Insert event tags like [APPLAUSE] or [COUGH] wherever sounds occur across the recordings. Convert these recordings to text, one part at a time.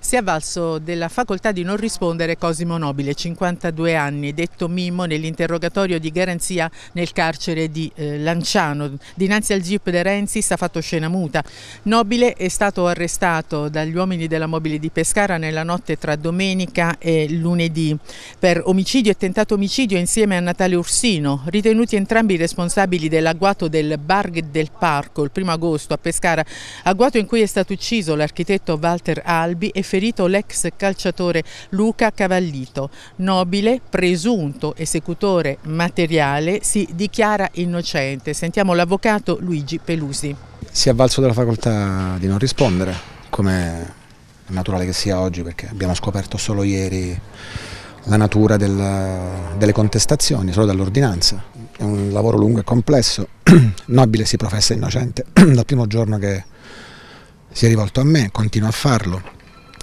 si è avvalso della facoltà di non rispondere Cosimo Nobile, 52 anni, detto Mimmo nell'interrogatorio di garanzia nel carcere di eh, Lanciano. Dinanzi al GIP De Renzis sta fatto scena muta. Nobile è stato arrestato dagli uomini della mobile di Pescara nella notte tra domenica e lunedì per omicidio e tentato omicidio insieme a Natale Ursino, ritenuti entrambi responsabili dell'agguato del bar del Parco il 1 agosto a Pescara, agguato in cui è stato ucciso l'architetto Walter Albi e ferito l'ex calciatore Luca Cavallito. Nobile, presunto esecutore materiale, si dichiara innocente. Sentiamo l'avvocato Luigi Pelusi. Si è avvalso della facoltà di non rispondere, come è naturale che sia oggi perché abbiamo scoperto solo ieri la natura del, delle contestazioni, solo dall'ordinanza. È un lavoro lungo e complesso. [CLEARS THROAT] Nobile si professa innocente [CLEARS THROAT] dal primo giorno che si è rivolto a me, continua a farlo.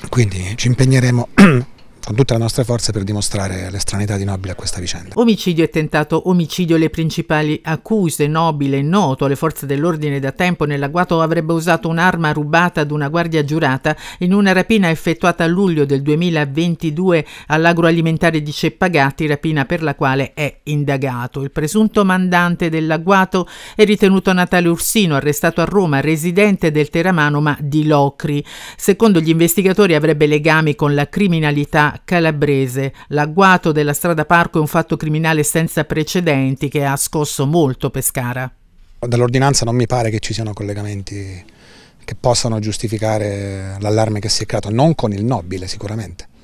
Quindi ci impegneremo [CLEARS THROAT] con tutte le nostre forze per dimostrare l'estranità di Nobile a questa vicenda. Omicidio e tentato omicidio le principali accuse. Nobile, noto alle forze dell'ordine da tempo nell'agguato, avrebbe usato un'arma rubata ad una guardia giurata in una rapina effettuata a luglio del 2022 all'agroalimentare di Ceppagatti, rapina per la quale è indagato. Il presunto mandante dell'agguato è ritenuto Natale Ursino, arrestato a Roma, residente del Teramano ma di Locri. Secondo gli investigatori avrebbe legami con la criminalità calabrese. L'agguato della strada parco è un fatto criminale senza precedenti che ha scosso molto Pescara. Dall'ordinanza non mi pare che ci siano collegamenti che possano giustificare l'allarme che si è creato, non con il nobile sicuramente.